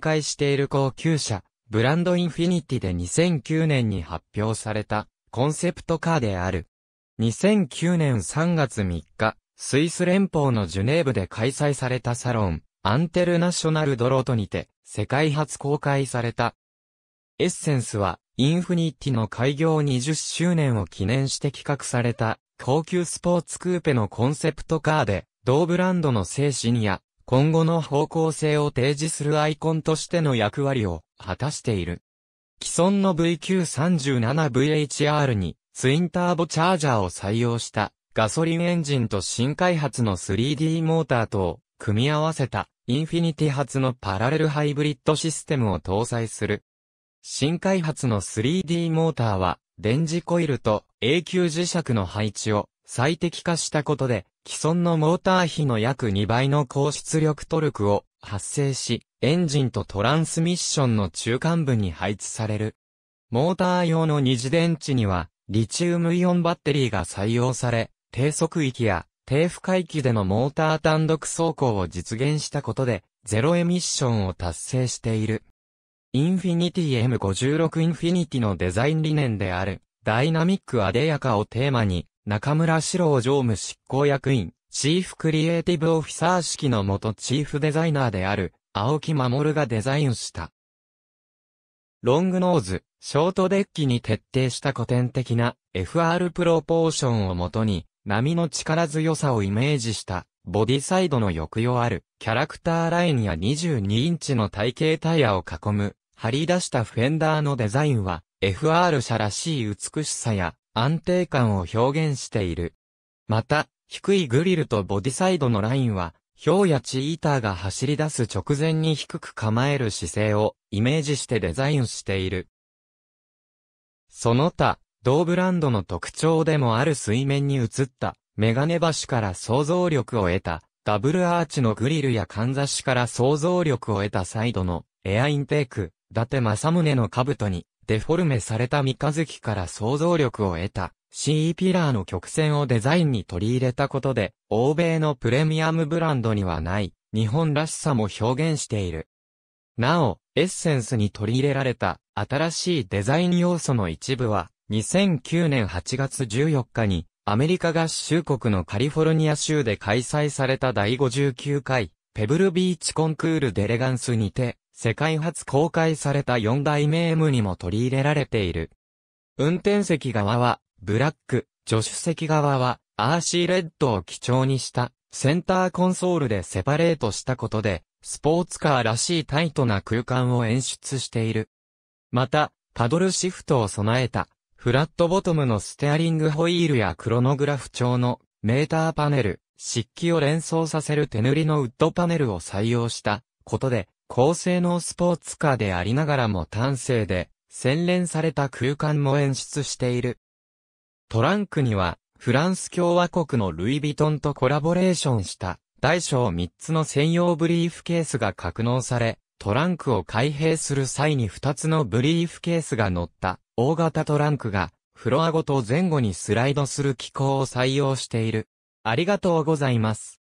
開している高級車、ブランドインフィニティで2009年に発表されたコンセプトカーである。2009年3月3日、スイス連邦のジュネーブで開催されたサロン、アンテルナショナルドロートにて、世界初公開された。エッセンスは、インフィニティの開業20周年を記念して企画された、高級スポーツクーペのコンセプトカーで、同ブランドの精神や今後の方向性を提示するアイコンとしての役割を果たしている。既存の VQ37VHR にツインターボチャージャーを採用したガソリンエンジンと新開発の 3D モーターとを組み合わせたインフィニティ発のパラレルハイブリッドシステムを搭載する。新開発の 3D モーターは電磁コイルと永久磁石の配置を最適化したことで、既存のモーター比の約2倍の高出力トルクを発生し、エンジンとトランスミッションの中間部に配置される。モーター用の二次電池には、リチウムイオンバッテリーが採用され、低速域や低負荷域でのモーター単独走行を実現したことで、ゼロエミッションを達成している。インフィニティ M56 インフィニティのデザイン理念である、ダイナミックアデヤカをテーマに、中村史郎常務執行役員、チーフクリエイティブオフィサー式の元チーフデザイナーである、青木守がデザインした。ロングノーズ、ショートデッキに徹底した古典的な FR プロポーションをもとに、波の力強さをイメージした、ボディサイドの抑揚ある、キャラクターラインや22インチの体型タイヤを囲む、張り出したフェンダーのデザインは、FR 車らしい美しさや、安定感を表現している。また、低いグリルとボディサイドのラインは、ヒョウやチーターが走り出す直前に低く構える姿勢をイメージしてデザインしている。その他、同ブランドの特徴でもある水面に映ったメガネ橋から想像力を得たダブルアーチのグリルやかんざしから想像力を得たサイドのエアインテーク、伊達政宗の兜にデフォルメされた三日月から想像力を得た CE ピラーの曲線をデザインに取り入れたことで、欧米のプレミアムブランドにはない日本らしさも表現している。なお、エッセンスに取り入れられた新しいデザイン要素の一部は、2009年8月14日にアメリカ合衆国のカリフォルニア州で開催された第59回ペブルビーチコンクールデレガンスにて世界初公開された4代目 M にも取り入れられている。運転席側は、ブラック、助手席側は、アーシーレッドを基調にした、センターコンソールでセパレートしたことで、スポーツカーらしいタイトな空間を演出している。また、パドルシフトを備えた、フラットボトムのステアリングホイールやクロノグラフ調のメーターパネル、湿気を連想させる手塗りのウッドパネルを採用したことで、高性能スポーツカーでありながらも単性で、洗練された空間も演出している。トランクには、フランス共和国のルイ・ヴィトンとコラボレーションした大小3つの専用ブリーフケースが格納され、トランクを開閉する際に2つのブリーフケースが乗った大型トランクがフロアごと前後にスライドする機構を採用している。ありがとうございます。